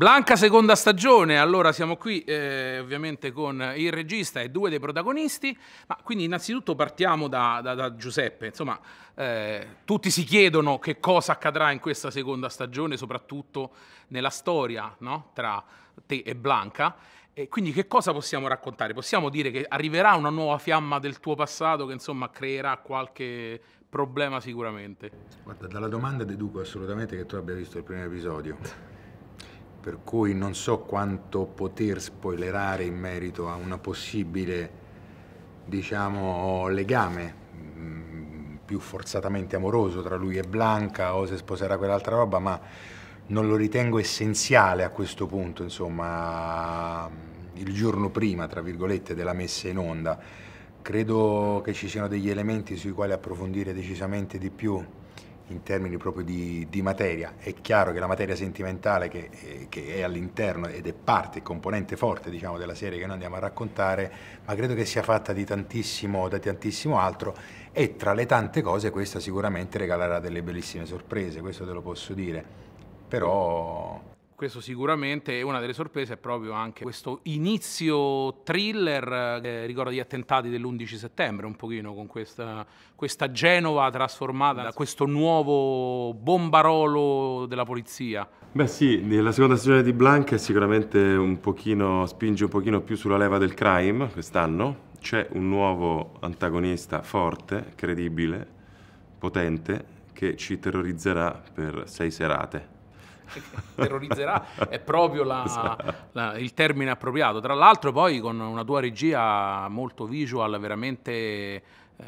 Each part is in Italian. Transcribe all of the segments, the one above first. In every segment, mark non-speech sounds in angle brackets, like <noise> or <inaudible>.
Blanca seconda stagione, allora siamo qui eh, ovviamente con il regista e due dei protagonisti, ma quindi innanzitutto partiamo da, da, da Giuseppe, insomma eh, tutti si chiedono che cosa accadrà in questa seconda stagione, soprattutto nella storia no? tra te e Blanca, e quindi che cosa possiamo raccontare? Possiamo dire che arriverà una nuova fiamma del tuo passato che insomma creerà qualche problema sicuramente? Guarda, dalla domanda deduco assolutamente che tu abbia visto il primo episodio per cui non so quanto poter spoilerare in merito a una possibile, diciamo, legame mm, più forzatamente amoroso tra lui e Blanca o se sposerà quell'altra roba, ma non lo ritengo essenziale a questo punto, insomma, il giorno prima, tra virgolette, della messa in onda. Credo che ci siano degli elementi sui quali approfondire decisamente di più in termini proprio di, di, materia. È chiaro che la materia sentimentale che, eh, che è all'interno ed è parte, componente forte diciamo, della serie che noi andiamo a raccontare, ma credo che sia fatta di tantissimo, da tantissimo altro e tra le tante cose questa sicuramente regalerà delle bellissime sorprese, questo te lo posso dire. Però questo sicuramente è una delle sorprese, è proprio anche questo inizio thriller che eh, ricorda gli attentati dell'11 settembre, un pochino con questa, questa Genova trasformata da questo nuovo bombarolo della polizia. Beh sì, la seconda stagione di Blanca è sicuramente un pochino, spinge un pochino più sulla leva del crime quest'anno, c'è un nuovo antagonista forte, credibile, potente, che ci terrorizzerà per sei serate terrorizzerà è proprio la, esatto. la, il termine appropriato. Tra l'altro poi con una tua regia molto visual, veramente eh,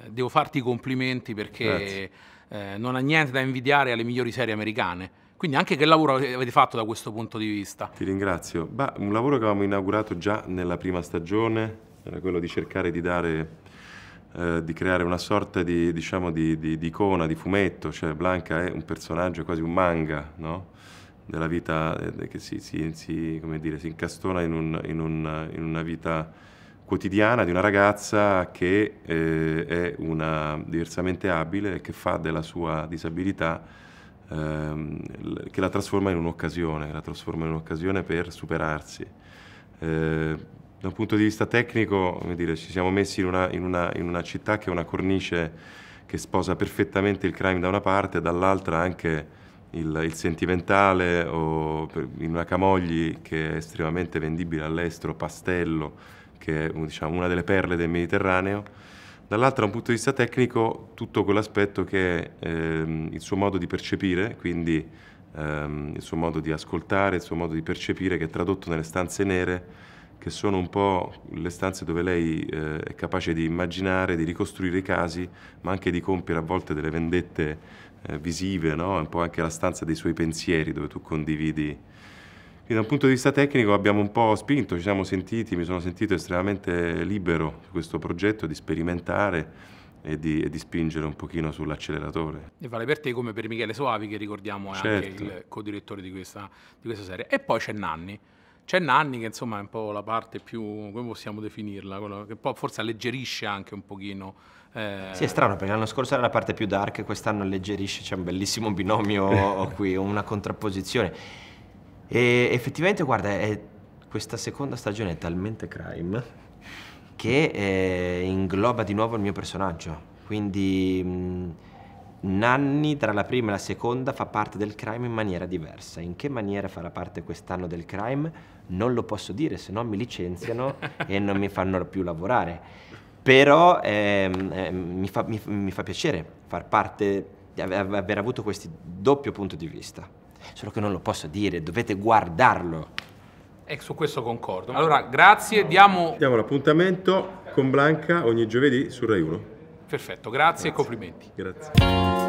devo farti i complimenti perché eh, non ha niente da invidiare alle migliori serie americane. Quindi anche che lavoro avete fatto da questo punto di vista? Ti ringrazio. Bah, un lavoro che avevamo inaugurato già nella prima stagione, era quello di cercare di dare eh, di creare una sorta di, diciamo, di, di, di, icona, di fumetto, cioè Blanca è un personaggio, quasi un manga, no? della vita eh, che si, si, si, dire, si incastona in, un, in, un, in, una vita quotidiana di una ragazza che eh, è una diversamente abile e che fa della sua disabilità ehm, che la trasforma in un'occasione, la trasforma in un'occasione per superarsi. Eh, da un punto di vista tecnico, dire, ci siamo messi in una, in, una, in una città che è una cornice che sposa perfettamente il crime da una parte e dall'altra anche il, il sentimentale o in una Camogli che è estremamente vendibile all'estero, Pastello, che è diciamo, una delle perle del Mediterraneo, dall'altra da un punto di vista tecnico tutto quell'aspetto che è ehm, il suo modo di percepire, quindi ehm, il suo modo di ascoltare, il suo modo di percepire che è tradotto nelle stanze nere che sono un po' le stanze dove lei eh, è capace di immaginare, di ricostruire i casi, ma anche di compiere a volte delle vendette eh, visive, no? un po' anche la stanza dei suoi pensieri dove tu condividi. Quindi da un punto di vista tecnico abbiamo un po' spinto, ci siamo sentiti, mi sono sentito estremamente libero su questo progetto di sperimentare e di, e di, spingere un pochino sull'acceleratore. E vale per te come per Michele Soavi che ricordiamo è certo. anche il co-direttore di, di questa, serie. E poi c'è Nanni, c'è Nanni che insomma è un po' la parte più, come possiamo definirla, che poi forse alleggerisce anche un pochino. Eh... Sì, è strano perché l'anno scorso era la parte più dark, quest'anno alleggerisce, c'è un bellissimo binomio <laughs> qui, una contrapposizione. E effettivamente, guarda, è, questa seconda stagione è talmente crime che eh, ingloba di nuovo il mio personaggio, quindi... Mh, Nanni tra la prima e la seconda fa parte del crime in maniera diversa. In che maniera farà parte quest'anno del crime? Non lo posso dire, se no mi licenziano <laughs> e non mi fanno più lavorare. Però ehm, eh, mi, fa, mi, mi fa piacere far parte, aver avuto questo doppio punto di vista. Solo che non lo posso dire, dovete guardarlo. E su questo concordo. Allora, grazie, diamo... Diamo l'appuntamento con Blanca ogni giovedì su Rai 1. Perfetto, grazie, grazie. e complimenti. Grazie.